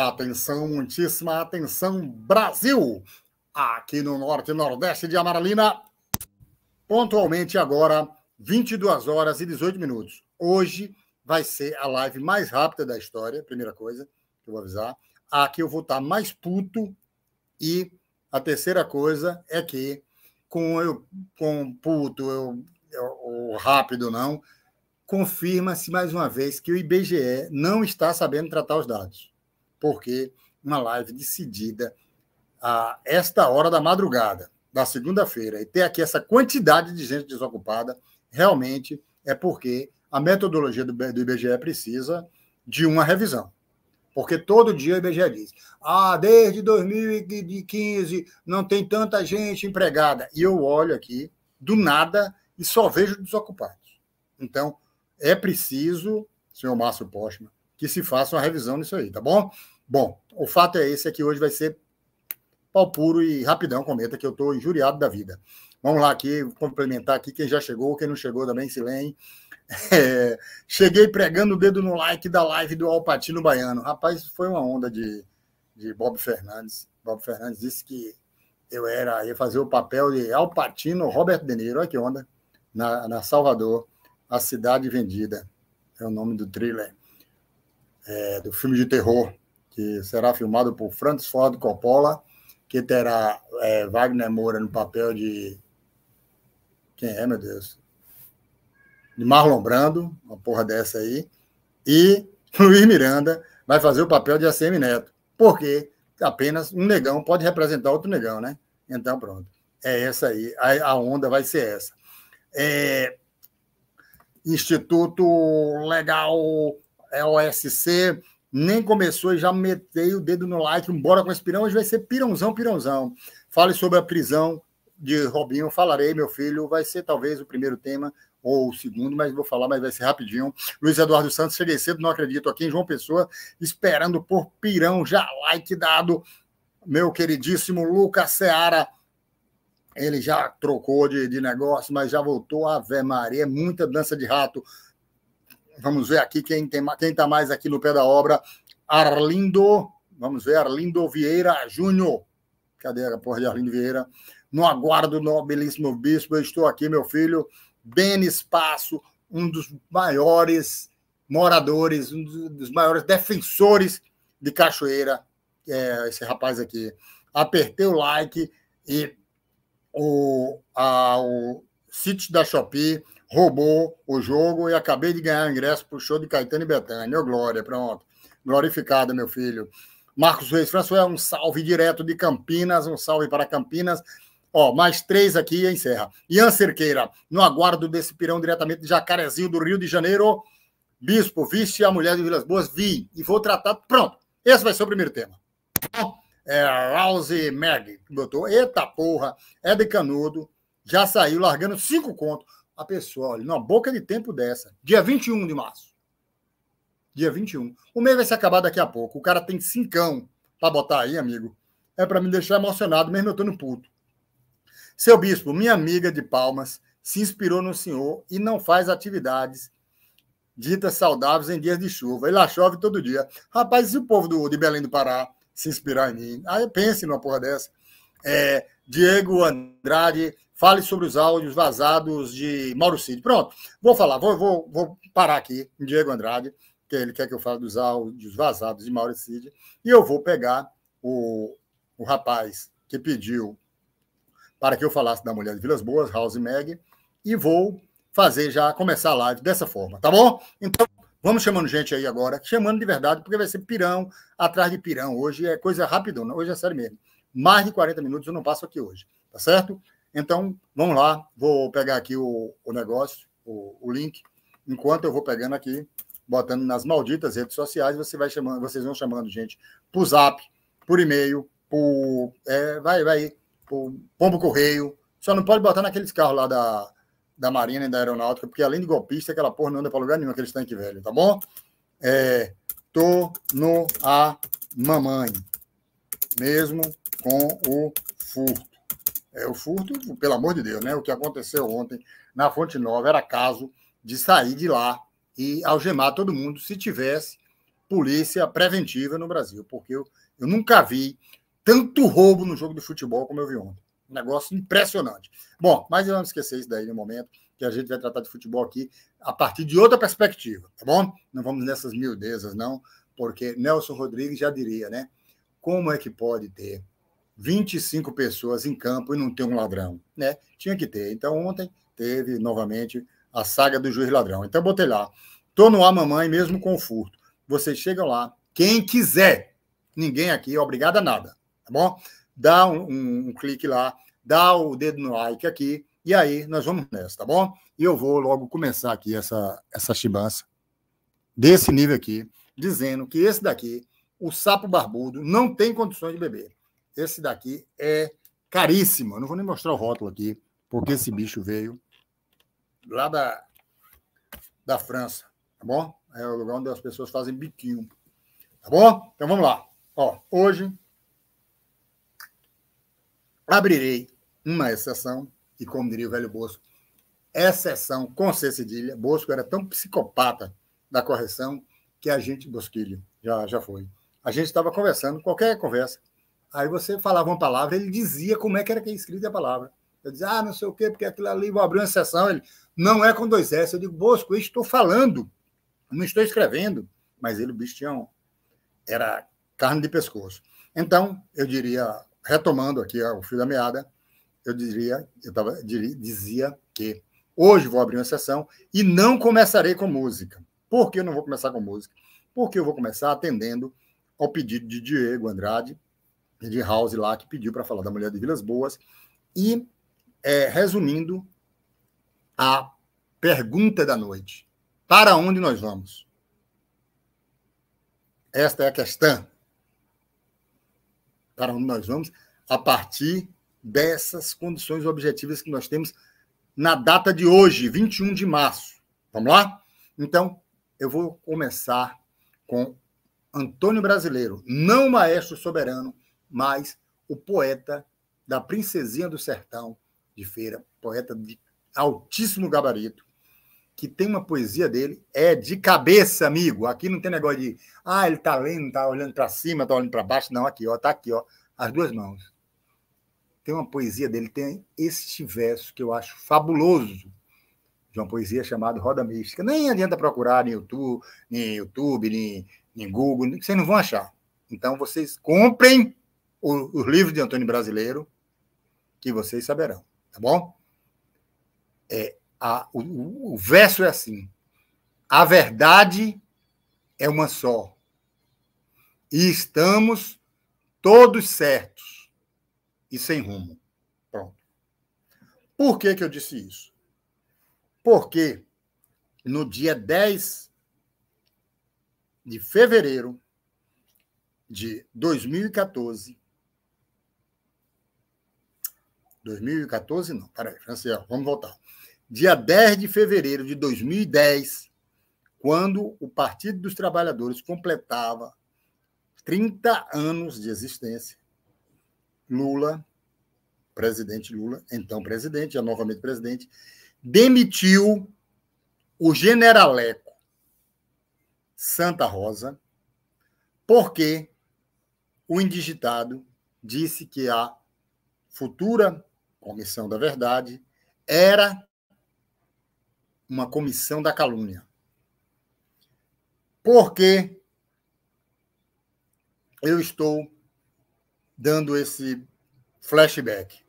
Atenção, muitíssima atenção, Brasil! Aqui no norte e nordeste de Amaralina, pontualmente agora, 22 horas e 18 minutos. Hoje vai ser a live mais rápida da história, primeira coisa que eu vou avisar. Aqui eu vou estar mais puto e a terceira coisa é que com eu com puto, eu, eu rápido não, confirma-se mais uma vez que o IBGE não está sabendo tratar os dados porque uma live decidida a esta hora da madrugada, da segunda-feira, e ter aqui essa quantidade de gente desocupada, realmente é porque a metodologia do, IBGE precisa de uma revisão. Porque todo dia o IBGE diz: ah, desde 2015 não tem tanta gente empregada. E eu olho aqui, do nada, e só vejo desocupados. Então, é preciso, senhor Márcio Postman, que se faça uma revisão nisso aí, tá bom? Bom, o fato é esse, é que hoje vai ser pau puro e rapidão, comenta, que eu estou injuriado da vida. Vamos lá aqui, complementar aqui quem já chegou, quem não chegou também se leem. É, cheguei pregando o dedo no like da live do Alpatino Baiano. Rapaz, foi uma onda de, de Bob Fernandes. Bob Fernandes disse que eu era, ia fazer o papel de Alpatino Robert De Niro, olha que onda, na, na Salvador, a cidade vendida. É o nome do thriller é, do filme de terror, que será filmado por Francis Ford Coppola, que terá é, Wagner Moura no papel de. Quem é, meu Deus? De Marlon Brando, uma porra dessa aí. E Luiz Miranda vai fazer o papel de ACM Neto. Porque apenas um negão pode representar outro negão, né? Então, pronto. É essa aí. A, onda vai ser essa. É... Instituto Legal é OSC, nem começou e já metei o dedo no like, Embora com esse pirão, hoje vai ser pirãozão, pirãozão. Fale sobre a prisão de Robinho, falarei, meu filho, vai ser talvez o primeiro tema ou o segundo, mas vou falar, mas vai ser rapidinho. Luiz Eduardo Santos, cheguei cedo, não acredito, aqui em João Pessoa, esperando por pirão, já like dado, meu queridíssimo Lucas Seara, ele já trocou de, de negócio, mas já voltou, Ave Maria, é muita dança de rato, Vamos ver aqui quem tem quem está mais aqui no pé da obra. Arlindo, vamos ver, Arlindo Vieira Júnior. Cadê a porra de Arlindo Vieira? No aguardo, nobilíssimo bispo, eu estou aqui, meu filho. Denis espaço, um dos maiores moradores, um dos maiores defensores de Cachoeira, é esse rapaz aqui. Apertei o like e o, a, o sítio da Shopee roubou o jogo e acabei de ganhar ingresso para o show de Caetano e Betânia. Ô, Glória, pronto. Glorificada, meu filho. Marcos Reis François, um salve direto de Campinas, um salve para Campinas. Ó, mais três aqui e encerra. Ian Cerqueira, no aguardo desse pirão diretamente de Jacarezinho do Rio de Janeiro. Bispo, viste a mulher de Vilas Boas? Vi. E vou tratar. Pronto. Esse vai ser o primeiro tema. É, Rouse Meg botou. Eita porra, é de canudo. Já saiu largando cinco contos a pessoa, olha, numa boca de tempo dessa, dia 21 de março. Dia 21. O mês vai se acabar daqui a pouco. O cara tem cincão para botar aí, amigo. É para me deixar emocionado, mesmo eu tô no puto. Seu bispo, minha amiga de Palmas se inspirou no senhor e não faz atividades ditas saudáveis em dias de chuva. E lá chove todo dia. Rapaz, se o povo do, de Belém do Pará se inspirar em mim, aí pense numa porra dessa. É, Diego Andrade fale sobre os áudios vazados de Mauro Cid. Pronto, vou falar, vou, vou, vou parar aqui em Diego Andrade, que ele quer que eu fale dos áudios vazados de Mauro Cid, e eu vou pegar o, o rapaz que pediu para que eu falasse da mulher de Vilas Boas, House Meg, e vou fazer já, começar a live dessa forma, tá bom? Então, vamos chamando gente aí agora, chamando de verdade, porque vai ser pirão atrás de pirão. Hoje é coisa rapidona, hoje é sério mesmo. Mais de 40 minutos eu não passo aqui hoje, tá certo? Então, vamos lá, vou pegar aqui o, o negócio, o, o, link. Enquanto eu vou pegando aqui, botando nas malditas redes sociais, você vai chamando, vocês vão chamando gente por zap, por e-mail, por. É, vai, vai, por pombo correio. Só não pode botar naqueles carros lá da, da Marinha e da Aeronáutica, porque além de golpista, aquela porra não anda para lugar nenhum, aqueles tanques velho, tá bom? É, tô no a mamãe, mesmo com o furto. É, o furto, pelo amor de Deus, né? O que aconteceu ontem na Fonte Nova era caso de sair de lá e algemar todo mundo se tivesse polícia preventiva no Brasil, porque eu, eu nunca vi tanto roubo no jogo de futebol como eu vi ontem. Um negócio impressionante. Bom, mas vamos esquecer isso daí no momento, que a gente vai tratar de futebol aqui a partir de outra perspectiva, tá bom? Não vamos nessas miudezas, não, porque Nelson Rodrigues já diria, né? Como é que pode ter 25 pessoas em campo e não tem um ladrão, né? Tinha que ter. Então, ontem teve novamente a saga do juiz ladrão. Então, botei lá. Tô no A mamãe, mesmo conforto. Vocês chegam lá, quem quiser. Ninguém aqui é obrigado a nada, tá bom? Dá um, um, um clique lá, dá o dedo no like aqui, e aí nós vamos nessa, tá bom? E eu vou logo começar aqui essa, essa chibança desse nível aqui, dizendo que esse daqui, o sapo barbudo, não tem condições de beber. Esse daqui é caríssimo. Eu não vou nem mostrar o rótulo aqui, porque esse bicho veio lá da, da França, tá bom? É o lugar onde as pessoas fazem biquinho, tá bom? Então vamos lá. Ó, hoje abrirei uma exceção, e como diria o velho Bosco, exceção com C cedilha. Bosco era tão psicopata da correção que a gente, Bosquilho, já, já foi. A gente estava conversando, qualquer conversa, Aí você falava uma palavra, ele dizia como é que era que é escrita a palavra. Eu dizia, ah, não sei o quê, porque aquilo ali, vou abrir uma sessão. Ele, não é com dois S. Eu digo, Bosco, eu estou falando, não estou escrevendo. Mas ele, o bichão, era carne de pescoço. Então, eu diria, retomando aqui o fio da meada, eu diria, eu tava, diria, dizia que hoje vou abrir uma sessão e não começarei com música. Por que eu não vou começar com música? Porque eu vou começar atendendo ao pedido de Diego Andrade, de House lá, que pediu para falar da mulher de Vilas Boas. E, é, resumindo, a pergunta da noite: para onde nós vamos? Esta é a questão. Para onde nós vamos? A partir dessas condições objetivas que nós temos na data de hoje, 21 de março. Vamos lá? Então, eu vou começar com Antônio Brasileiro, não maestro soberano, mas o poeta da Princesinha do Sertão de Feira, poeta de altíssimo gabarito, que tem uma poesia dele, é de cabeça, amigo. Aqui não tem negócio de, ah, ele está lendo, está olhando para cima, está olhando para baixo. Não, aqui, ó, tá aqui, ó, as duas mãos. Tem uma poesia dele, tem este verso que eu acho fabuloso, de uma poesia chamada Roda Mística. Nem adianta procurar no YouTube, nem YouTube, nem, nem Google, vocês não vão achar. Então vocês comprem os livros de Antônio Brasileiro, que vocês saberão, tá bom? É, a, o, o verso é assim: a verdade é uma só, e estamos todos certos e sem rumo. Pronto. Por que, que eu disse isso? Porque no dia 10 de fevereiro de 2014, 2014 não, peraí, Franciel, vamos voltar. Dia 10 de fevereiro de 2010, quando o Partido dos Trabalhadores completava 30 anos de existência, Lula, presidente Lula, então presidente, já novamente presidente, demitiu o generaleco Santa Rosa, porque o indigitado disse que a futura Comissão da Verdade, era uma comissão da calúnia. Porque eu estou dando esse flashback.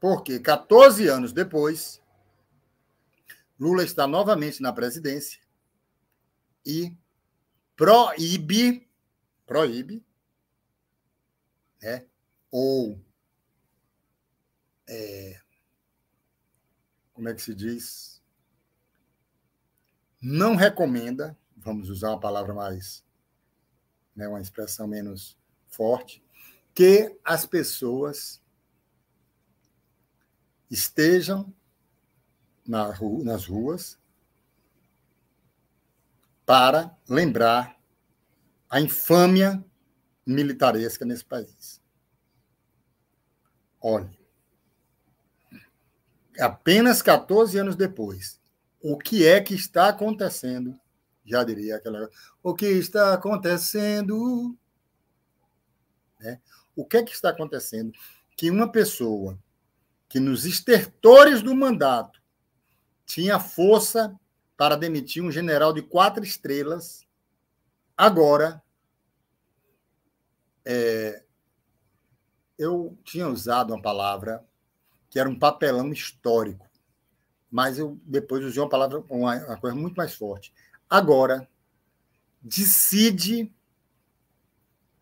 Porque 14 anos depois, Lula está novamente na presidência e proíbe, proíbe, né? ou é, como é que se diz? Não recomenda, vamos usar uma palavra mais, né, uma expressão menos forte, que as pessoas estejam na nas ruas para lembrar a infâmia militaresca nesse país. Olhe, apenas 14 anos depois. O que é que está acontecendo? Já diria aquela. O que está acontecendo? Né? O que é que está acontecendo? Que uma pessoa que nos estertores do mandato tinha força para demitir um general de quatro estrelas, agora é, eu tinha usado uma palavra que era um papelão histórico. Mas eu depois usei uma palavra, uma, uma coisa muito mais forte. Agora, decide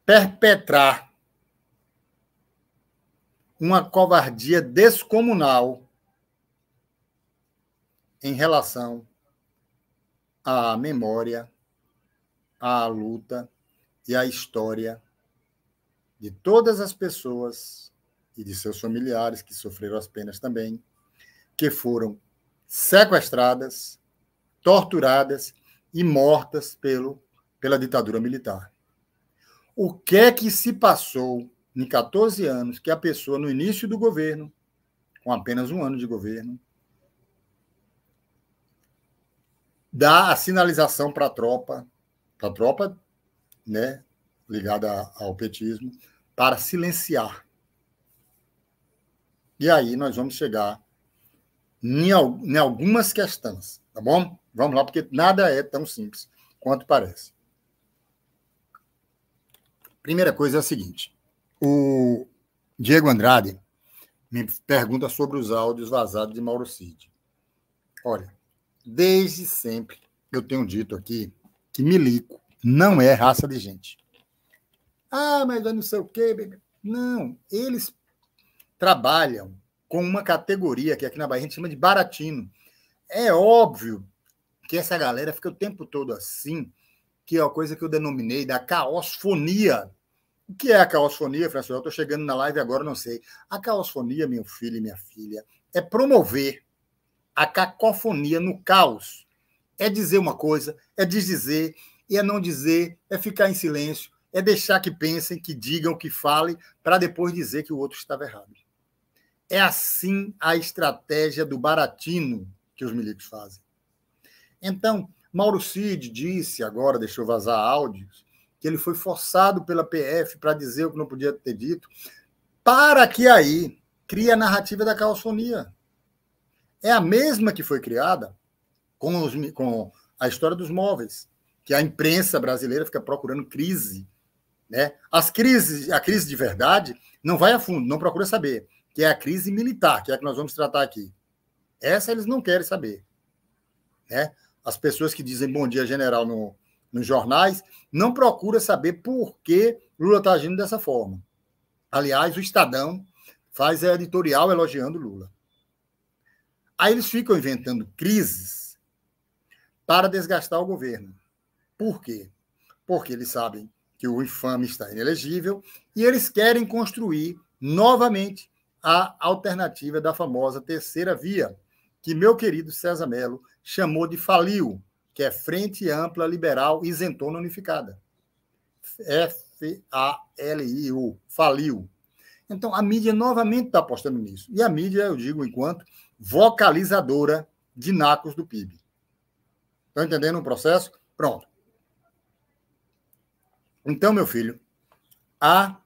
perpetrar uma covardia descomunal em relação à memória, à luta e à história de todas as pessoas e de seus familiares que sofreram as penas também, que foram sequestradas, torturadas e mortas pelo, pela ditadura militar. O que é que se passou em 14 anos que a pessoa, no início do governo, com apenas um ano de governo, dá a sinalização para a tropa, para a tropa né, ligada ao petismo, para silenciar e aí nós vamos chegar em, em algumas questões, tá bom? Vamos lá, porque nada é tão simples quanto parece. Primeira coisa é a seguinte: o Diego Andrade me pergunta sobre os áudios vazados de Mauro Cid. Olha, desde sempre eu tenho dito aqui que milico não é raça de gente. Ah, mas eu não sei o quê. Não, eles trabalham com uma categoria que aqui na Bahia a gente chama de baratino. É óbvio que essa galera fica o tempo todo assim, que é a coisa que eu denominei da caosfonia. O que é a caosfonia, professor Eu estou chegando na live agora, não sei. A caosfonia, meu filho e minha filha, é promover a cacofonia no caos. É dizer uma coisa, é desdizer, e é não dizer, é ficar em silêncio, é deixar que pensem, que digam, que falem, para depois dizer que o outro estava errado. É assim a estratégia do baratino que os milicos fazem. Então, Mauro Cid disse agora, deixou vazar áudios, que ele foi forçado pela PF para dizer o que não podia ter dito, para que aí crie a narrativa da calçonia. É a mesma que foi criada com, os, com a história dos móveis, que a imprensa brasileira fica procurando crise. Né? As crises, a crise de verdade não vai a fundo, não procura saber que é a crise militar, que é a que nós vamos tratar aqui. Essa eles não querem saber. Né? As pessoas que dizem bom dia, general, no, nos jornais, não procuram saber por que Lula está agindo dessa forma. Aliás, o Estadão faz a editorial elogiando Lula. Aí eles ficam inventando crises para desgastar o governo. Por quê? Porque eles sabem que o infame está inelegível e eles querem construir novamente a alternativa da famosa terceira via, que meu querido César Melo chamou de faliu, que é Frente Ampla Liberal Isentona Unificada. F-A-L-I-U, faliu. Então, a mídia novamente está apostando nisso. E a mídia, eu digo enquanto, vocalizadora de nacos do PIB. Estão tá entendendo o processo? Pronto. Então, meu filho, a,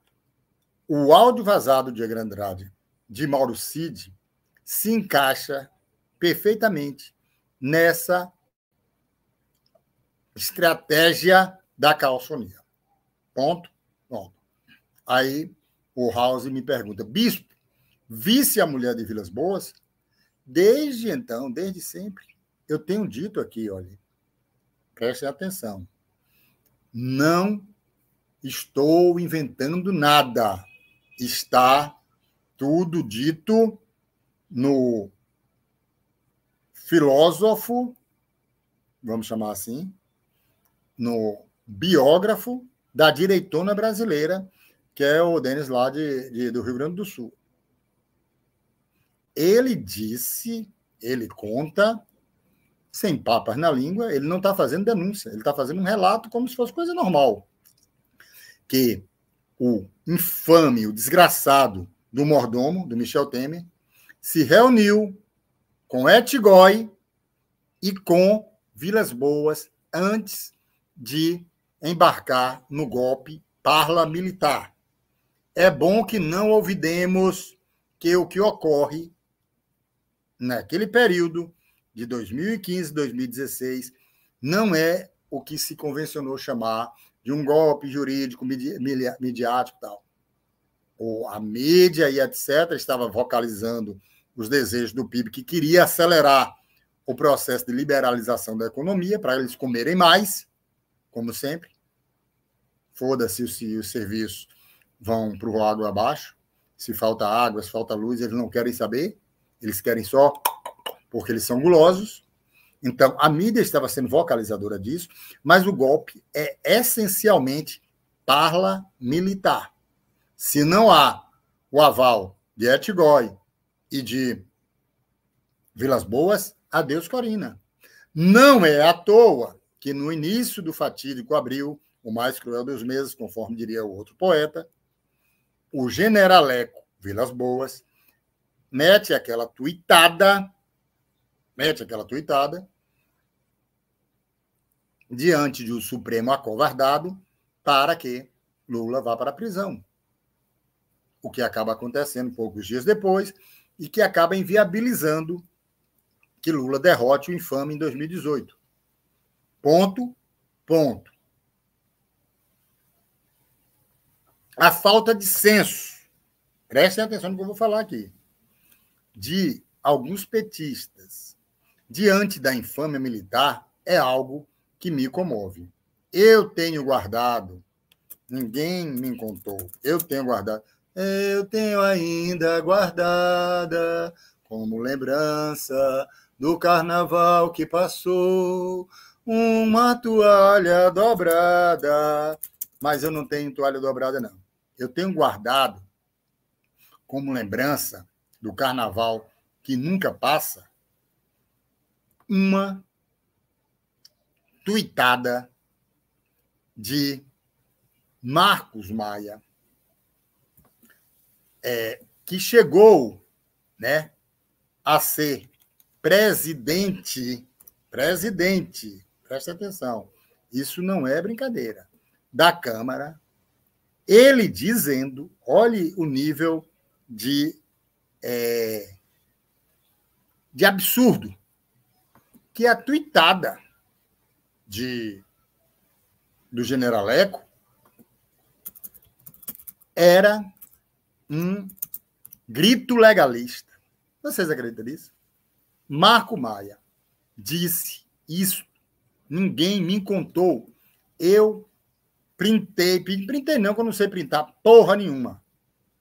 o áudio vazado de Agrandrade de Mauro Cid se encaixa perfeitamente nessa estratégia da calçonia. Ponto? Ponto. Aí o House me pergunta, bispo, visse a mulher de Vilas Boas? Desde então, desde sempre, eu tenho dito aqui, olha, prestem atenção, não estou inventando nada, está tudo dito no filósofo, vamos chamar assim, no biógrafo da direitona brasileira, que é o Denis lá de, de, do Rio Grande do Sul. Ele disse, ele conta, sem papas na língua, ele não está fazendo denúncia, ele está fazendo um relato como se fosse coisa normal. Que o infame, o desgraçado do mordomo, do Michel Temer, se reuniu com Etigói e com Vilas Boas antes de embarcar no golpe militar. É bom que não ouvidemos que o que ocorre naquele período de 2015, 2016 não é o que se convencionou chamar de um golpe jurídico, midiático e tal ou a mídia e etc., estava vocalizando os desejos do PIB, que queria acelerar o processo de liberalização da economia para eles comerem mais, como sempre. Foda-se os, os serviços vão para o água abaixo. Se falta água, se falta luz, eles não querem saber. Eles querem só porque eles são gulosos. Então, a mídia estava sendo vocalizadora disso, mas o golpe é essencialmente parla militar se não há o aval de Etigói e de Vilas Boas, adeus Corina. Não é à toa que no início do fatídico abril, o mais cruel dos meses, conforme diria o outro poeta, o generaleco Vilas Boas mete aquela tuitada, mete aquela tuitada, diante de um Supremo acovardado, para que Lula vá para a prisão o que acaba acontecendo poucos dias depois, e que acaba inviabilizando que Lula derrote o infame em 2018. Ponto, ponto. A falta de senso, prestem atenção no que eu vou falar aqui, de alguns petistas diante da infâmia militar é algo que me comove. Eu tenho guardado, ninguém me contou, eu tenho guardado eu tenho ainda guardada como lembrança do carnaval que passou uma toalha dobrada. Mas eu não tenho toalha dobrada, não. Eu tenho guardado como lembrança do carnaval que nunca passa uma tuitada de Marcos Maia é, que chegou né, a ser presidente, presidente, presta atenção, isso não é brincadeira, da Câmara, ele dizendo, olhe o nível de, é, de absurdo, que a tuitada de, do Eco era um grito legalista. Vocês acreditam nisso? Marco Maia disse isso. Ninguém me contou. Eu printei, printei não, que eu não sei printar porra nenhuma.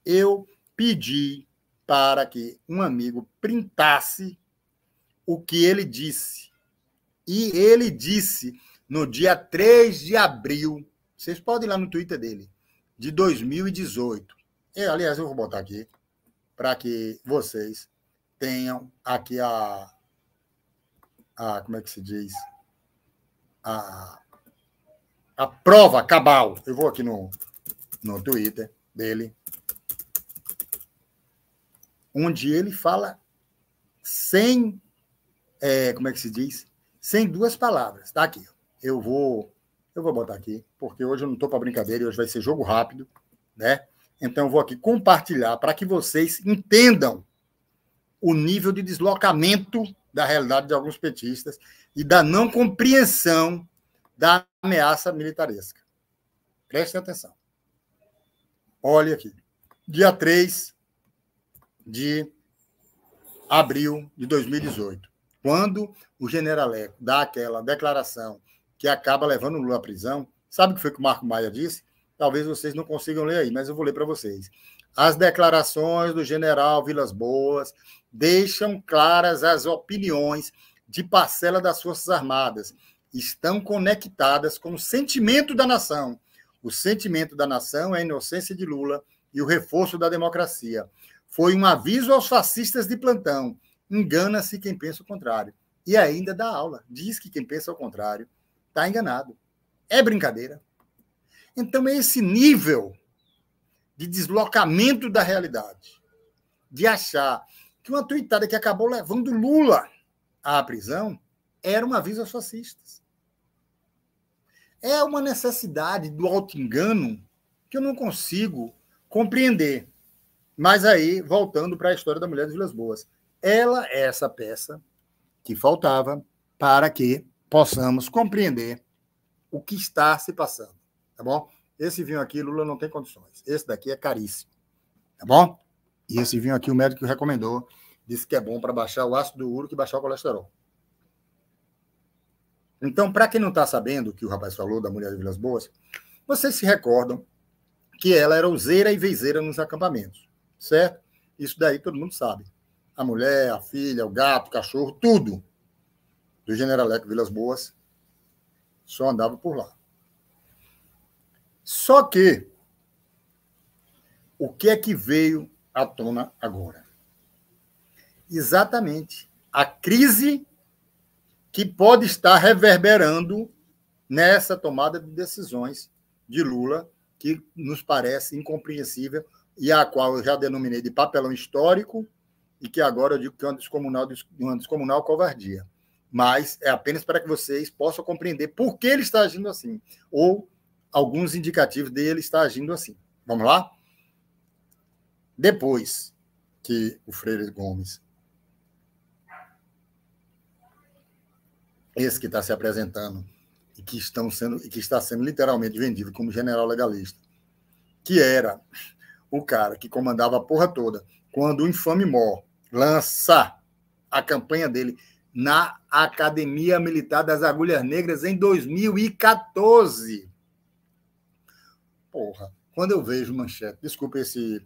Eu pedi para que um amigo printasse o que ele disse. E ele disse no dia 3 de abril, vocês podem ir lá no Twitter dele, de 2018. E, aliás, eu vou botar aqui para que vocês tenham aqui a, a como é que se diz? A, a prova cabal. Eu vou aqui no, no Twitter dele, onde ele fala sem, é, como é que se diz? Sem duas palavras. Está aqui. Eu vou, eu vou botar aqui, porque hoje eu não estou para brincadeira e hoje vai ser jogo rápido, né? Então, eu vou aqui compartilhar para que vocês entendam o nível de deslocamento da realidade de alguns petistas e da não compreensão da ameaça militaresca. Prestem atenção. Olha aqui. Dia 3 de abril de 2018, quando o generaleco dá aquela declaração que acaba levando o Lula à prisão, sabe o que foi que o Marco Maia disse? talvez vocês não consigam ler aí, mas eu vou ler para vocês. As declarações do general Vilas Boas deixam claras as opiniões de parcela das Forças Armadas. Estão conectadas com o sentimento da nação. O sentimento da nação é a inocência de Lula e o reforço da democracia. Foi um aviso aos fascistas de plantão. Engana-se quem pensa o contrário. E ainda dá aula. Diz que quem pensa o contrário está enganado. É brincadeira. Então, é esse nível de deslocamento da realidade, de achar que uma tuitada que acabou levando Lula à prisão era um aviso aos fascistas. É uma necessidade do auto-engano que eu não consigo compreender. Mas aí, voltando para a história da Mulher de Vilas Boas, ela é essa peça que faltava para que possamos compreender o que está se passando tá bom? Esse vinho aqui, Lula não tem condições. Esse daqui é caríssimo, tá bom? E esse vinho aqui o médico recomendou, disse que é bom para baixar o ácido úrico e baixar o colesterol. Então, para quem não está sabendo o que o rapaz falou da mulher de Vilas Boas, vocês se recordam que ela era useira e vezeira nos acampamentos, certo? Isso daí todo mundo sabe. A mulher, a filha, o gato, o cachorro, tudo do Generaleco Vilas Boas só andava por lá. Só que o que é que veio à tona agora? Exatamente a crise que pode estar reverberando nessa tomada de decisões de Lula, que nos parece incompreensível e a qual eu já denominei de papelão histórico e que agora eu digo que é uma descomunal, uma descomunal covardia. Mas é apenas para que vocês possam compreender por que ele está agindo assim, ou alguns indicativos dele estar agindo assim. Vamos lá? Depois que o Freire Gomes, esse que está se apresentando e que, estão sendo, e que está sendo literalmente vendido como general legalista, que era o cara que comandava a porra toda, quando o infame Mor lança a campanha dele na Academia Militar das Agulhas Negras em 2014 porra, quando eu vejo manchete, desculpa esse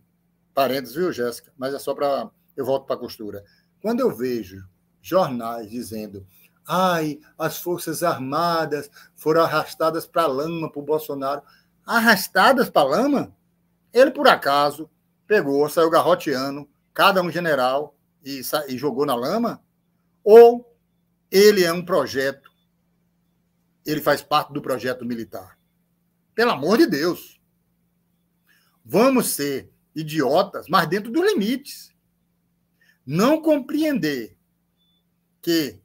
parênteses, viu, Jéssica, mas é só para. Eu volto para a costura. Quando eu vejo jornais dizendo. Ai, as Forças Armadas foram arrastadas para a lama por Bolsonaro. Arrastadas para a lama? Ele, por acaso, pegou, saiu garroteando, cada um general, e, e jogou na lama? Ou ele é um projeto, ele faz parte do projeto militar? Pelo amor de Deus! Vamos ser idiotas, mas dentro dos limites. Não compreender que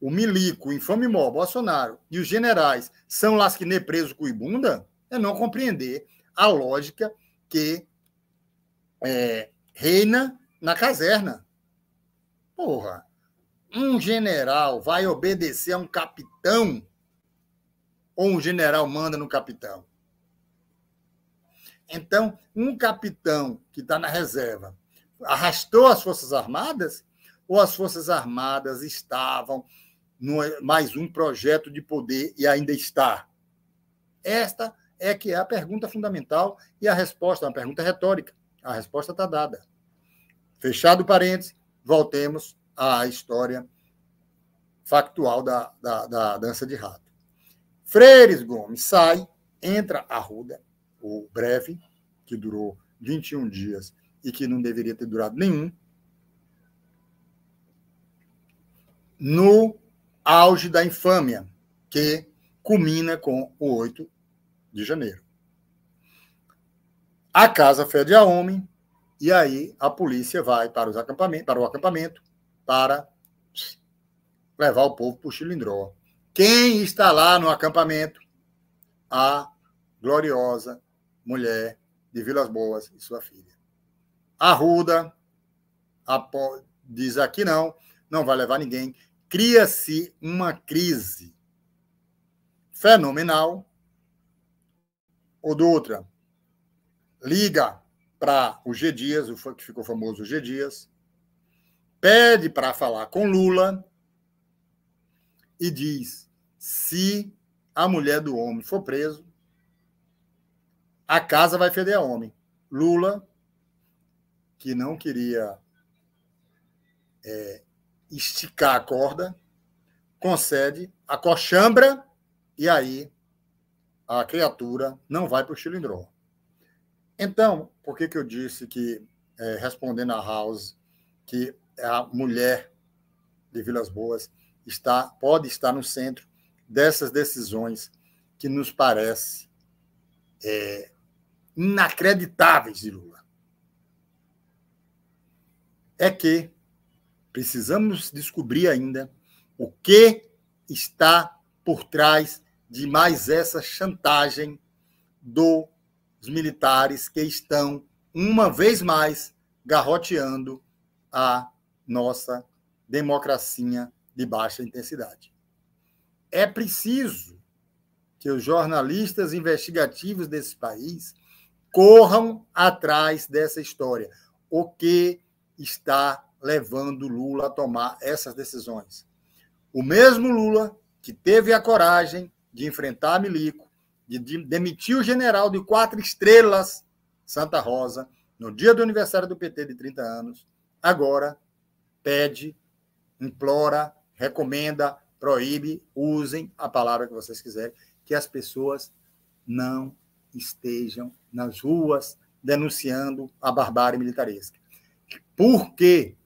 o Milico, o infame mó, Bolsonaro e os generais são nem preso com Ibunda é não compreender a lógica que é, reina na caserna. Porra, um general vai obedecer a um capitão ou um general manda no capitão? Então, um capitão que está na reserva arrastou as Forças Armadas ou as Forças Armadas estavam no mais um projeto de poder e ainda está? Esta é que é a pergunta fundamental e a resposta é uma pergunta retórica. A resposta está dada. Fechado parênteses, voltemos à história factual da, da, da dança de rato. Freires Gomes sai, entra Arruda, o breve, que durou 21 dias e que não deveria ter durado nenhum, no auge da infâmia, que culmina com o 8 de janeiro. A casa fede a homem, e aí a polícia vai para, os acampamentos, para o acampamento para levar o povo para o Chilindró. Quem está lá no acampamento? A gloriosa mulher de Vilas Boas e sua filha. Arruda diz aqui não, não vai levar ninguém. Cria-se uma crise fenomenal. O Dutra liga para o G. Dias, o que ficou famoso o G. Dias, pede para falar com Lula e diz: se a mulher do homem for preso, a casa vai feder a homem. Lula, que não queria é, esticar a corda, concede a coxambra e aí a criatura não vai para o cilindro. Então, por que, que eu disse que, é, respondendo a House, que a mulher de Vilas Boas está pode estar no centro dessas decisões que nos parece é, inacreditáveis de Lula. É que precisamos descobrir ainda o que está por trás de mais essa chantagem dos militares que estão, uma vez mais, garroteando a nossa democracia de baixa intensidade. É preciso que os jornalistas investigativos desse país corram atrás dessa história. O que está levando Lula a tomar essas decisões? O mesmo Lula que teve a coragem de enfrentar Milico, de demitir o general de quatro estrelas, Santa Rosa, no dia do aniversário do PT de 30 anos, agora pede, implora, recomenda, proíbe, usem a palavra que vocês quiserem, que as pessoas não estejam nas ruas denunciando a barbárie militaresca. Por que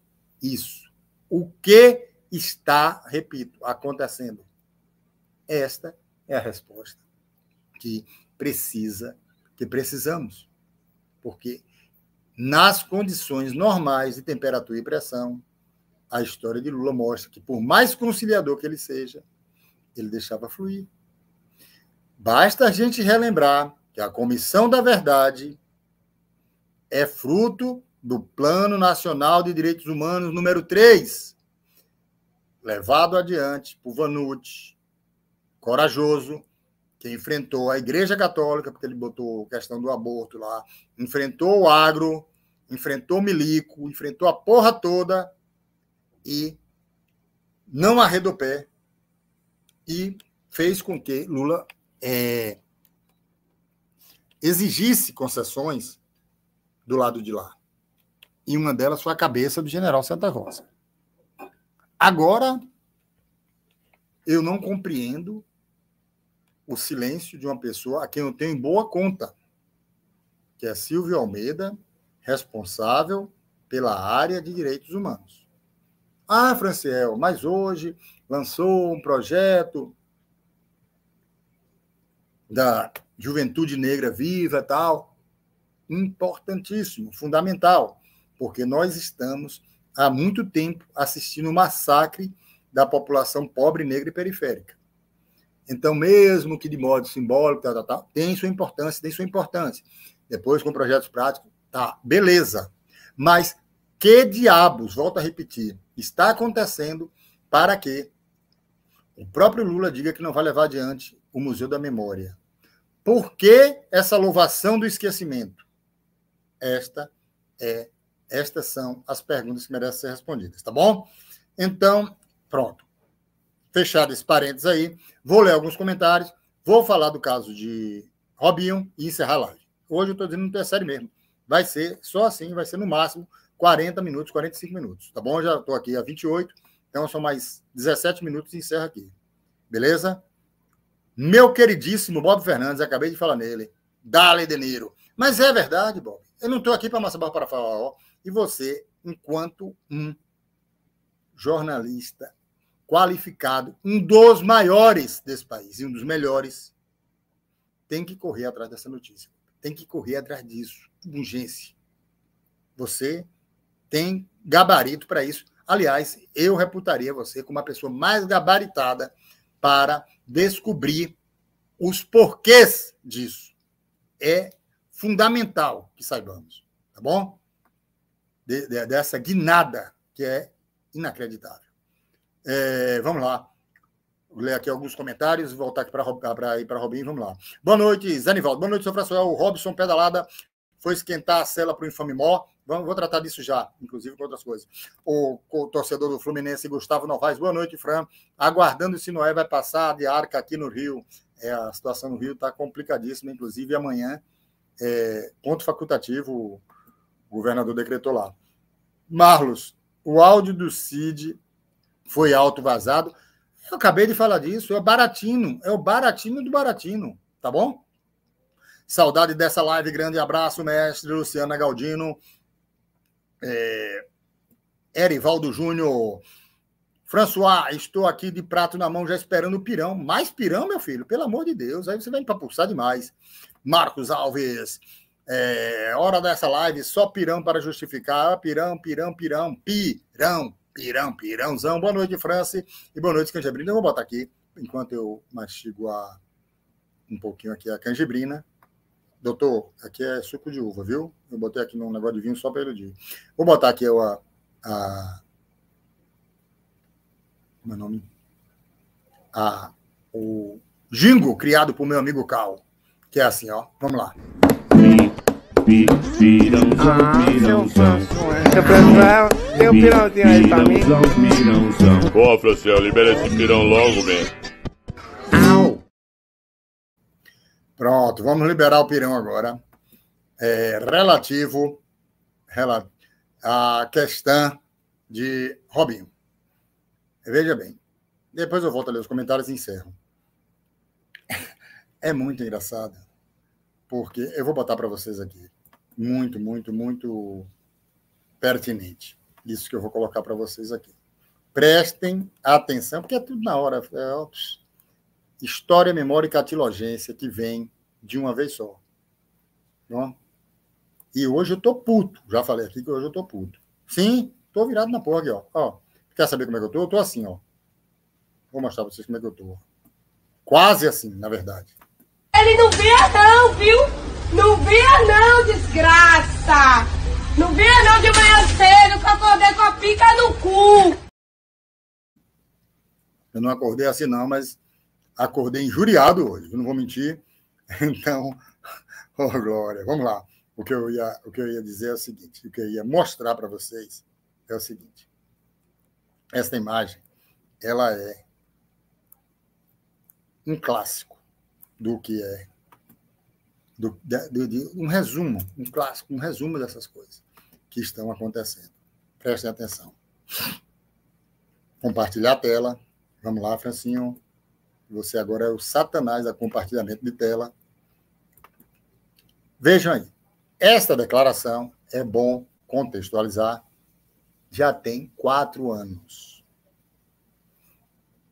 isso? O que está, repito, acontecendo? Esta é a resposta que precisa, que precisamos. Porque nas condições normais de temperatura e pressão, a história de Lula mostra que, por mais conciliador que ele seja, ele deixava fluir. Basta a gente relembrar que a Comissão da Verdade é fruto do Plano Nacional de Direitos Humanos número 3, levado adiante por Vanucci, corajoso, que enfrentou a Igreja Católica, porque ele botou a questão do aborto lá, enfrentou o agro, enfrentou o milico, enfrentou a porra toda e não arredou pé e fez com que Lula é, exigisse concessões do lado de lá. E uma delas foi a cabeça do general Santa Rosa. Agora, eu não compreendo o silêncio de uma pessoa a quem eu tenho em boa conta, que é Silvio Almeida, responsável pela área de direitos humanos. Ah, Franciel, mas hoje lançou um projeto da juventude negra viva tal, importantíssimo, fundamental, porque nós estamos há muito tempo assistindo o massacre da população pobre, negra e periférica. Então, mesmo que de modo simbólico, tal, tal, tem sua importância, tem sua importância. Depois, com projetos práticos, tá, beleza. Mas que diabos, volto a repetir, está acontecendo para que o próprio Lula diga que não vai levar adiante o Museu da Memória? Por que essa louvação do esquecimento? Esta é, estas são as perguntas que merecem ser respondidas, tá bom? Então, pronto. Fechado esse parênteses aí, vou ler alguns comentários, vou falar do caso de Robinho e encerrar a live. Hoje eu estou dizendo não é sério mesmo. Vai ser só assim, vai ser no máximo 40 minutos, 45 minutos, tá bom? Eu já estou aqui a 28, então são mais 17 minutos e encerro aqui. Beleza? Meu queridíssimo Bob Fernandes, acabei de falar nele. Dale De Niro. Mas é verdade, Bob. Eu não estou aqui para massabar para falar, E você, enquanto um jornalista qualificado, um dos maiores desse país e um dos melhores, tem que correr atrás dessa notícia. Tem que correr atrás disso, urgência. Você tem gabarito para isso. Aliás, eu reputaria você como a pessoa mais gabaritada para descobrir os porquês disso. É fundamental que saibamos, tá bom? De, de, dessa guinada que é inacreditável. É, vamos lá. Vou ler aqui alguns comentários, voltar aqui para ir para Robin, vamos lá. Boa noite, Zanivaldo. Boa noite, seu é O Robson Pedalada foi esquentar a cela para o infame mó. Vamos, vou tratar disso já, inclusive com outras coisas. O, o, torcedor do Fluminense, Gustavo Novaes, boa noite, Fran. Aguardando se Noé vai passar de arca aqui no Rio. É, a situação no Rio está complicadíssima, inclusive amanhã, é, ponto facultativo, o governador decretou lá. Marlos, o áudio do Cid foi alto vazado. Eu acabei de falar disso, é o baratino, é o baratino do baratino, tá bom? Saudade dessa live. Grande abraço, mestre Luciana Galdino. É... Erivaldo Júnior. François, estou aqui de prato na mão já esperando o pirão. Mais pirão, meu filho? Pelo amor de Deus. Aí você vem para pulsar demais. Marcos Alves. É, hora dessa live, só pirão para justificar. Pirão, pirão, pirão, pirão, pirão, pirãozão. Boa noite, França. E boa noite, Canjebrina. Eu vou botar aqui, enquanto eu mastigo a, um pouquinho aqui a canjebrina. Doutor, aqui é suco de uva, viu? Eu botei aqui num negócio de vinho só para eludir. Vou botar aqui a, a. Como é o nome? A, o jingo criado por meu amigo Cal. Que é assim, ó. Vamos lá. Tem um pirãozinho aí pra mim? Ô, Franciel, libera esse pirão logo, velho. Pronto, vamos liberar o pirão agora. É, relativo, à questão de Robinho. Veja bem, depois eu volto a ler os comentários e encerro. É muito engraçado, porque eu vou botar para vocês aqui. Muito, muito, muito pertinente. Isso que eu vou colocar para vocês aqui. Prestem atenção, porque é tudo na hora. É, história, memória e catilogência que vem de uma vez só. Não? E hoje eu tô puto. Já falei aqui que hoje eu tô puto. Sim, tô virado na porra aqui, ó. ó. Quer saber como é que eu tô? Eu tô assim, ó. Vou mostrar pra vocês como é que eu tô. Quase assim, na verdade. Ele não via não, viu? Não via não, desgraça! Não via não de manhã cedo, que eu acordei com a pica no cu! Eu não acordei assim não, mas acordei injuriado hoje, não vou mentir. Então, oh glória, vamos lá. O que eu ia, o que eu ia dizer é o seguinte, o que eu ia mostrar para vocês é o seguinte. Esta imagem, ela é um clássico do que é do, de, de, um resumo, um clássico, um resumo dessas coisas que estão acontecendo. Prestem atenção. Compartilhar a tela. Vamos lá, Francinho. Você agora é o satanás da compartilhamento de tela. Vejam aí. Esta declaração é bom contextualizar. Já tem quatro anos.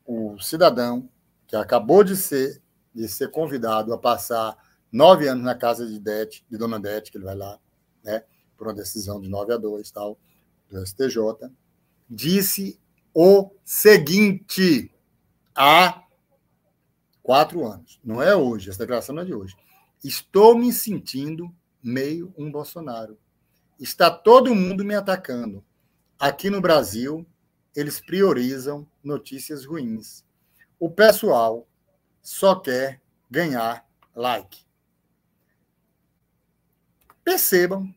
O cidadão que acabou de ser de ser convidado a passar nove anos na casa de Dete, de Dona Dete, que ele vai lá, né, por uma decisão de 9 a 2, tal, do STJ, disse o seguinte a quatro anos. Não é hoje, essa declaração não é de hoje. Estou me sentindo meio um Bolsonaro. Está todo mundo me atacando. Aqui no Brasil, eles priorizam notícias ruins. O pessoal só quer ganhar like. Percebam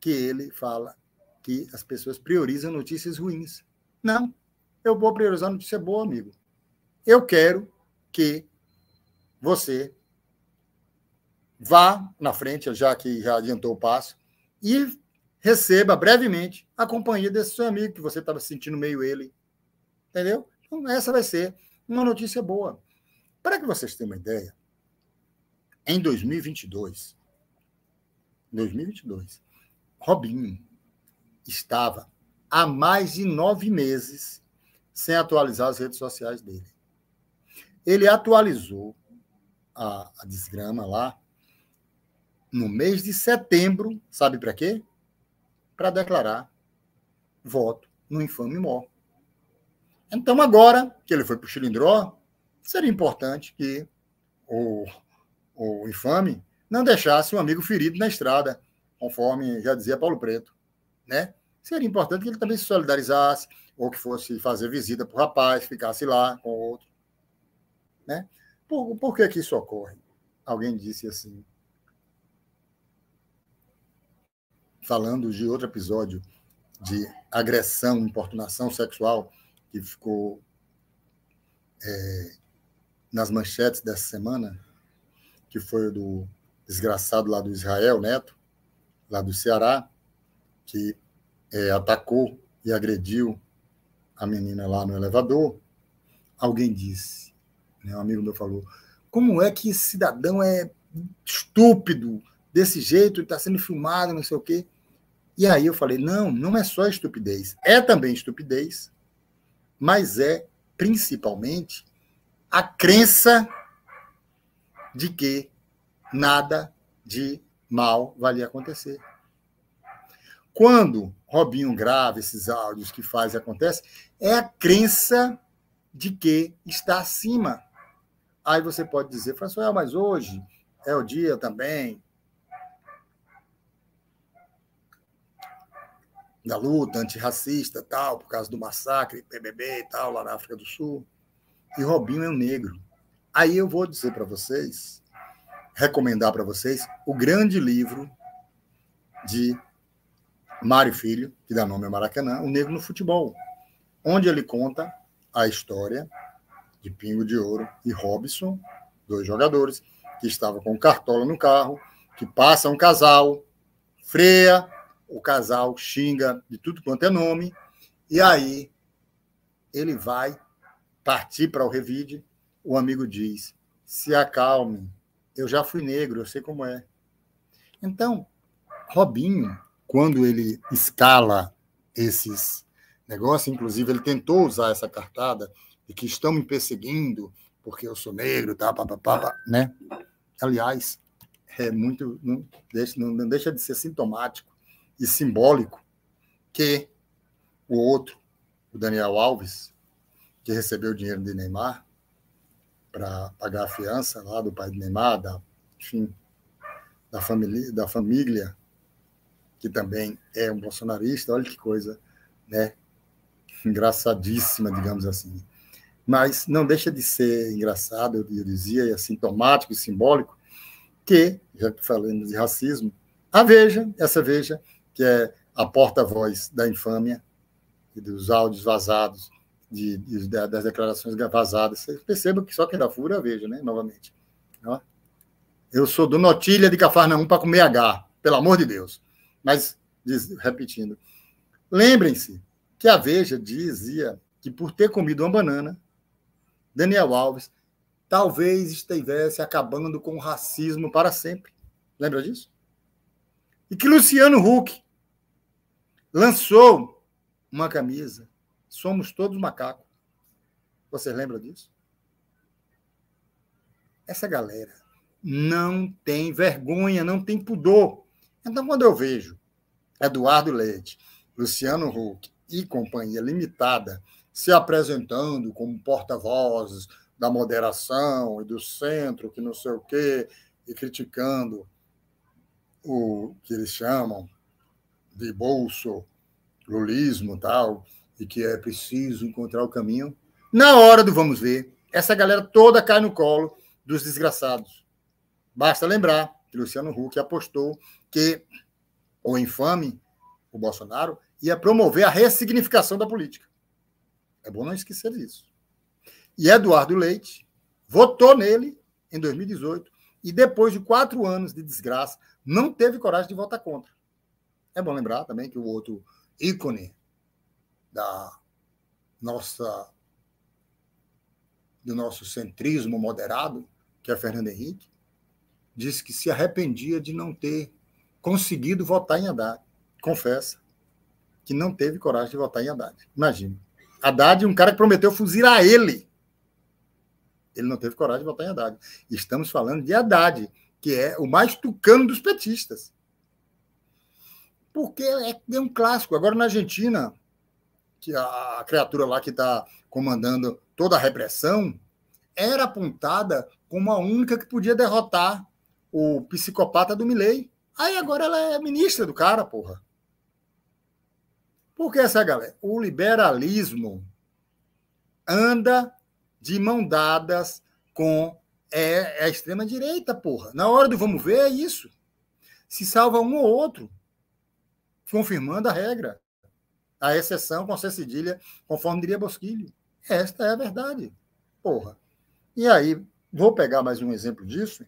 que ele fala que as pessoas priorizam notícias ruins. Não, eu vou priorizar notícia boa, amigo eu quero que você vá na frente, já que já adiantou o passo, e receba brevemente a companhia desse seu amigo que você estava sentindo meio ele. Entendeu? Então, essa vai ser uma notícia boa. Para que vocês tenham uma ideia, em 2022, 2022, Robinho estava há mais de nove meses sem atualizar as redes sociais dele. Ele atualizou a, a desgrama lá no mês de setembro, sabe para quê? Para declarar voto no infame Mó. Então, agora que ele foi para o Chilindró, seria importante que o, o infame não deixasse um amigo ferido na estrada, conforme já dizia Paulo Preto. Né? Seria importante que ele também se solidarizasse, ou que fosse fazer visita para o rapaz, ficasse lá com o outro. Né? Por, por que, que isso ocorre? Alguém disse assim, falando de outro episódio de agressão, importunação sexual, que ficou é, nas manchetes dessa semana, que foi do desgraçado lá do Israel Neto, lá do Ceará, que é, atacou e agrediu a menina lá no elevador. Alguém disse: né, um amigo meu falou, como é que esse cidadão é estúpido desse jeito, está sendo filmado, não sei o quê. E aí eu falei, não, não é só estupidez, é também estupidez, mas é principalmente a crença de que nada de mal vai acontecer. Quando Robinho grava esses áudios que faz e acontece, é a crença de que está acima Aí você pode dizer, François, mas hoje é o dia também da luta antirracista, tal, por causa do massacre, PBB e tal, lá na África do Sul. E Robinho é um negro. Aí eu vou dizer para vocês, recomendar para vocês o grande livro de Mário Filho, que dá nome ao Maracanã, O Negro no Futebol, onde ele conta a história de Pingo de Ouro e Robson, dois jogadores, que estavam com cartola no carro, que passa um casal, freia, o casal xinga de tudo quanto é nome, e aí ele vai partir para o revide. O amigo diz: se acalme, eu já fui negro, eu sei como é. Então, Robinho, quando ele escala esses negócios, inclusive ele tentou usar essa cartada e que estão me perseguindo porque eu sou negro, tá, pá, pá, pá, pá né? Aliás, é muito não deixa, não deixa de ser sintomático e simbólico que o outro, o Daniel Alves, que recebeu o dinheiro de Neymar para pagar a fiança lá do pai de Neymar, da, enfim, da família, da família que também é um bolsonarista. Olha que coisa, né? Engraçadíssima, digamos assim mas não deixa de ser engraçado, eu dizia, e é sintomático e simbólico, que, já que falamos de racismo, a Veja, essa Veja, que é a porta-voz da infâmia e dos áudios vazados, de, de, das declarações vazadas. Vocês percebam que só quem dá fura, é Veja, né? novamente. Eu sou do Notilha de Cafarnaum para comer H, pelo amor de Deus. Mas, diz, repetindo, lembrem-se que a Veja dizia que por ter comido uma banana, Daniel Alves, talvez estivesse acabando com o racismo para sempre. Lembra disso? E que Luciano Huck lançou uma camisa, somos todos macacos. Você lembra disso? Essa galera não tem vergonha, não tem pudor. Então, quando eu vejo Eduardo Leite, Luciano Huck e companhia limitada se apresentando como porta-vozes da moderação e do centro, que não sei o quê, e criticando o que eles chamam de bolso lulismo tal, e que é preciso encontrar o caminho. Na hora do vamos ver, essa galera toda cai no colo dos desgraçados. Basta lembrar que Luciano Huck apostou que o infame, o Bolsonaro, ia promover a ressignificação da política. É bom não esquecer disso. E Eduardo Leite votou nele em 2018 e depois de quatro anos de desgraça, não teve coragem de votar contra. É bom lembrar também que o outro ícone da nossa do nosso centrismo moderado, que é Fernando Henrique, disse que se arrependia de não ter conseguido votar em Haddad. Confessa que não teve coragem de votar em Haddad. Imagina. Haddad, um cara que prometeu fuzilar ele. Ele não teve coragem de votar em Haddad. Estamos falando de Haddad, que é o mais tucano dos petistas. Porque é, é um clássico. Agora, na Argentina, que a, a criatura lá que está comandando toda a repressão era apontada como a única que podia derrotar o psicopata do Milley. Aí agora ela é ministra do cara, porra. Porque essa galera, o liberalismo anda de mão dadas com é, é a extrema direita, porra. Na hora do vamos ver é isso. Se salva um ou outro, confirmando a regra. A exceção com C cedilha, conforme diria Bosquilho. Esta é a verdade. Porra. E aí, vou pegar mais um exemplo disso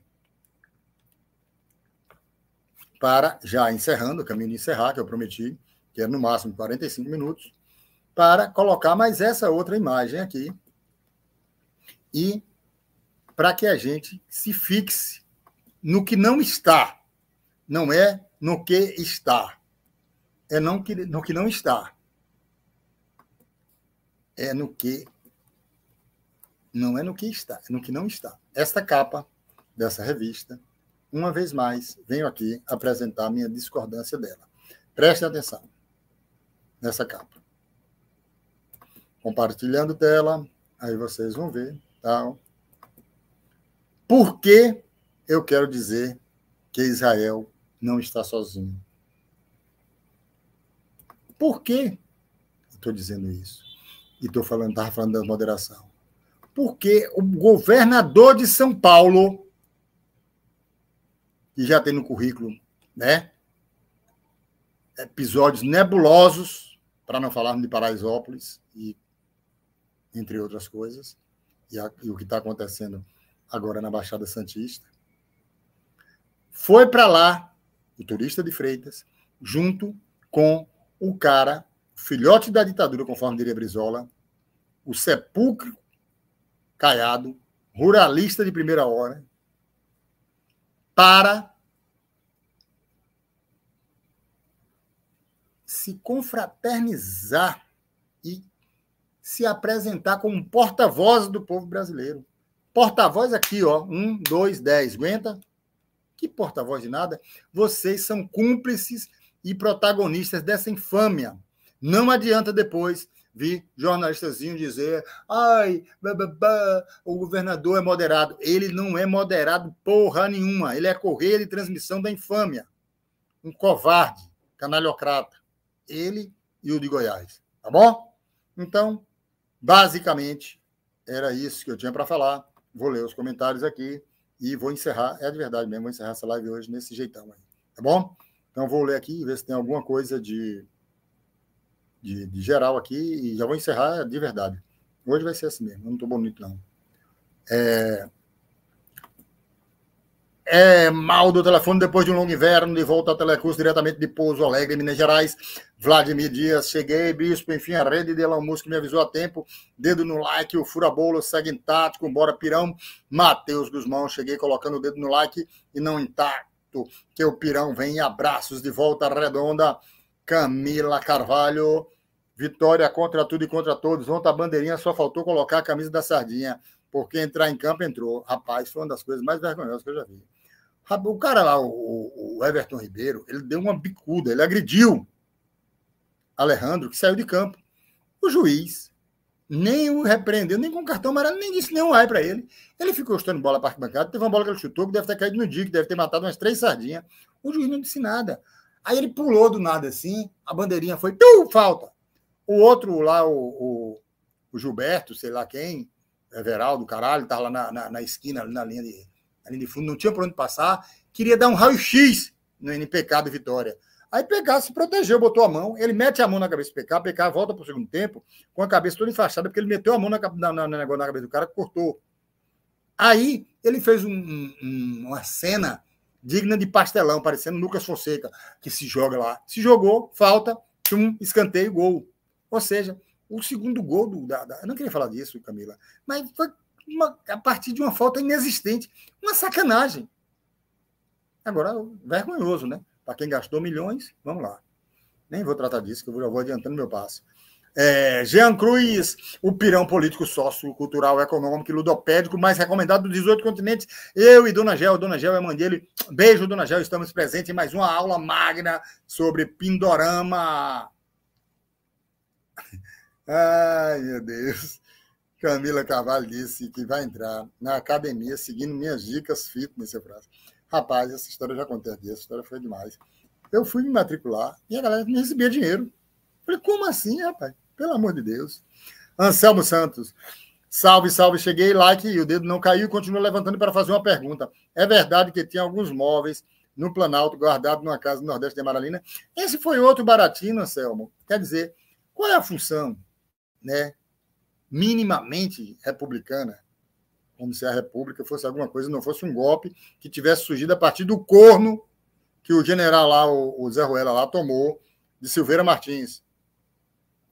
para já encerrando, o caminho de encerrar, que eu prometi que é no máximo 45 minutos, para colocar mais essa outra imagem aqui e para que a gente se fixe no que não está. Não é no que está. É não que, no que não está. É no que. Não é no que está, é no que não está. Esta capa dessa revista, uma vez mais, venho aqui apresentar minha discordância dela. Preste atenção nessa capa. Compartilhando tela, aí vocês vão ver. Tá? Por que eu quero dizer que Israel não está sozinho? Por que estou dizendo isso? E estou falando, estava falando da moderação. Porque o governador de São Paulo, que já tem no currículo, né? Episódios nebulosos para não falarmos de Paraisópolis, e, entre outras coisas, e, a, e o que está acontecendo agora na Baixada Santista. Foi para lá o turista de Freitas, junto com o cara, filhote da ditadura, conforme diria Brizola, o sepulcro caiado, ruralista de primeira hora, para se confraternizar e se apresentar como porta-voz do povo brasileiro. Porta-voz aqui, ó, um, dois, dez, aguenta? Que porta-voz de nada? Vocês são cúmplices e protagonistas dessa infâmia. Não adianta depois vir jornalistazinho dizer, ai, o governador é moderado. Ele não é moderado porra nenhuma. Ele é correia de transmissão da infâmia. Um covarde, canalhocrata ele e o de Goiás, tá bom? Então, basicamente, era isso que eu tinha para falar. Vou ler os comentários aqui e vou encerrar, é de verdade mesmo, vou encerrar essa live hoje nesse jeitão aí, tá bom? Então, vou ler aqui e ver se tem alguma coisa de, de, de geral aqui e já vou encerrar de verdade. Hoje vai ser assim mesmo, eu não estou bonito não. É, é, mal do telefone depois de um longo inverno, de volta ao telecurso diretamente de Pouso Alegre, Minas Gerais. Vladimir Dias, cheguei, bispo, enfim, a rede de Elon Musk me avisou a tempo. Dedo no like, o fura-bolo segue intacto, embora pirão. Matheus Guzmão, cheguei colocando o dedo no like e não intacto, que o pirão vem. Abraços de volta redonda. Camila Carvalho, vitória contra tudo e contra todos. Ontem a bandeirinha só faltou colocar a camisa da sardinha. Porque entrar em campo entrou. Rapaz, foi uma das coisas mais vergonhosas que eu já vi. O cara lá, o, o Everton Ribeiro, ele deu uma bicuda, ele agrediu Alejandro, que saiu de campo. O juiz nem o repreendeu, nem com cartão amarelo, nem disse nenhum ai para ele. Ele ficou chutando bola para arquibancada, teve uma bola que ele chutou, que deve ter caído no dia, que deve ter matado umas três sardinhas. O juiz não disse nada. Aí ele pulou do nada assim, a bandeirinha foi, tu, falta. O outro lá, o, o, o Gilberto, sei lá quem, Everaldo, caralho, tava lá na, na, na esquina, na linha de ali de fundo, não tinha por onde passar, queria dar um raio-x no NPK do Vitória. Aí PK se protegeu, botou a mão, ele mete a mão na cabeça do PK, PK volta para o segundo tempo com a cabeça toda enfaixada, porque ele meteu a mão na, na, na, na cabeça do cara, cortou. Aí ele fez um, um, uma cena digna de pastelão, parecendo Lucas Fonseca, que se joga lá. Se jogou, falta, um escanteio, gol. Ou seja, o segundo gol do. Da, da, eu não queria falar disso, Camila, mas foi uma, a partir de uma falta inexistente. Uma sacanagem. Agora, vergonhoso, né? Para quem gastou milhões, vamos lá. Nem vou tratar disso, que eu já vou adiantando meu passo. É, Jean Cruz, o pirão político, sócio, cultural, econômico e ludopédico mais recomendado dos 18 continentes. Eu e Dona Gel, Dona Gel é mãe dele. Beijo, Dona Gel, estamos presentes em mais uma aula magna sobre Pindorama. Ai, meu Deus. Camila Carvalho disse que vai entrar na academia seguindo minhas dicas fitness, eu Rapaz, essa história já aconteceu, essa história foi demais. Eu fui me matricular e a galera não recebia dinheiro. Falei, como assim, rapaz? Pelo amor de Deus. Anselmo Santos. Salve, salve, cheguei, like, e o dedo não caiu e continuou levantando para fazer uma pergunta. É verdade que tinha alguns móveis no Planalto, guardados numa casa do Nordeste de Maralina. Esse foi outro baratinho, Anselmo. Quer dizer, qual é a função né, minimamente republicana, como se a República fosse alguma coisa, não fosse um golpe que tivesse surgido a partir do corno que o general lá, o, Zé Ruela lá, tomou de Silveira Martins.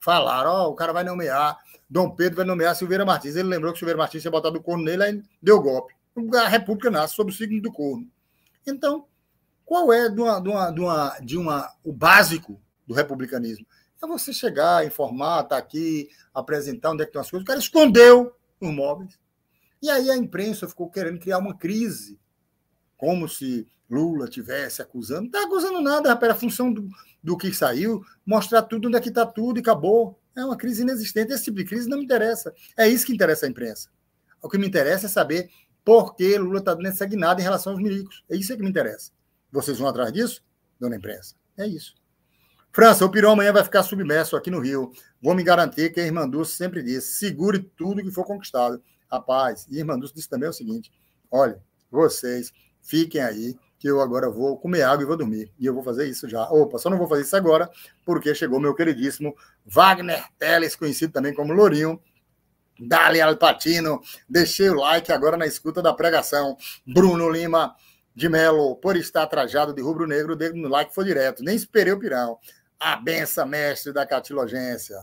Falaram, ó, oh, o cara vai nomear, Dom Pedro vai nomear Silveira Martins. Ele lembrou que Silveira Martins tinha botado o corno nele, aí deu golpe. A República nasce sob o signo do corno. Então, qual é de uma, de uma, de uma, de uma, o básico do republicanismo? É você chegar, informar, estar tá aqui, apresentar onde é que estão as coisas. O cara escondeu os móveis. E aí a imprensa ficou querendo criar uma crise, como se Lula tivesse acusando. Não está acusando nada, rapaz. a é função do, do que saiu, mostrar tudo onde é que está tudo e acabou. É uma crise inexistente. Esse tipo de crise não me interessa. É isso que interessa a imprensa. O que me interessa é saber por que Lula está dando essa guinada em relação aos milicos. É isso que me interessa. Vocês vão atrás disso, dona imprensa? É isso. França, o Pirão amanhã vai ficar submerso aqui no Rio. Vou me garantir que a Irmã Dulce sempre diz: segure tudo que for conquistado. Rapaz, e a Irmã Dulce disse também o seguinte: olha, vocês fiquem aí, que eu agora vou comer água e vou dormir. E eu vou fazer isso já. Opa, só não vou fazer isso agora, porque chegou meu queridíssimo Wagner Teles, conhecido também como Lourinho. Dali Alpatino, deixei o like agora na escuta da pregação. Bruno Lima de Melo, por estar trajado de rubro-negro, dei no like foi direto. Nem esperei o pirão. A benção, mestre da catilogência.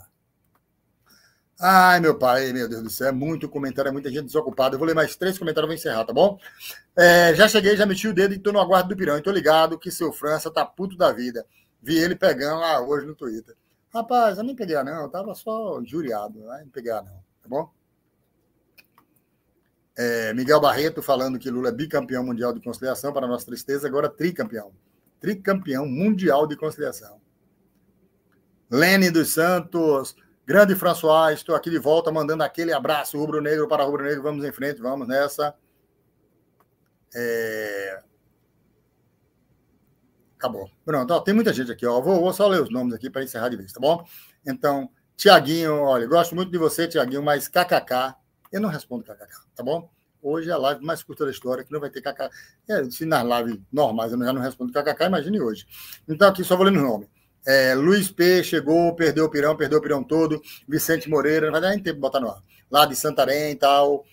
Ai, meu pai, meu Deus do céu, é muito comentário, é muita gente desocupada. Eu vou ler mais três comentários e vou encerrar, tá bom? É, já cheguei, já meti o dedo e tô no aguardo do pirão. E tô ligado que seu França tá puto da vida. Vi ele pegando lá ah, hoje no Twitter. Rapaz, eu nem peguei, não. Eu tava só juriado, né? não peguei, não, tá bom? É, Miguel Barreto falando que Lula é bicampeão mundial de conciliação, para nossa tristeza, agora tricampeão. Tricampeão mundial de conciliação. Lene dos Santos, grande François, estou aqui de volta mandando aquele abraço rubro-negro para rubro-negro. Vamos em frente, vamos nessa. É... Acabou. Pronto, ó, tem muita gente aqui. Ó. Vou, vou só ler os nomes aqui para encerrar de vez, tá bom? Então, Tiaguinho, olha, gosto muito de você, Tiaguinho, mas kkk, eu não respondo kkk, tá bom? Hoje é a live mais curta da história, que não vai ter kkk. É, se nas lives normais eu já não respondo kkk, imagine hoje. Então, aqui só vou ler o nome. É, Luiz P chegou, perdeu o pirão, perdeu o pirão todo. Vicente Moreira, não vai dar nem tempo de botar no ar. Lá de Santarém e tal.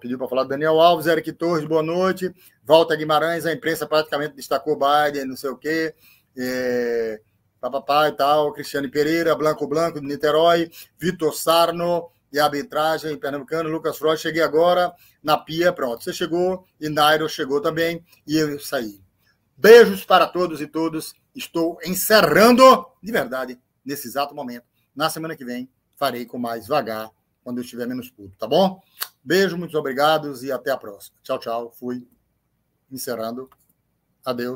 Pediu para falar Daniel Alves, Eric Torres, boa noite. Volta Guimarães, a imprensa praticamente destacou Biden, não sei o quê. É, papapá e tal. Cristiane Pereira, Blanco Blanco, de Niterói. Vitor Sarno, de arbitragem pernambucano. Lucas Frost, cheguei agora na pia. Pronto, você chegou. E Nairo chegou também. E eu saí. Beijos para todos e todas estou encerrando de verdade nesse exato momento. Na semana que vem farei com mais vagar quando eu estiver menos puto, tá bom? Beijo, muitos obrigado e até a próxima. Tchau, tchau. Fui encerrando. Adeus.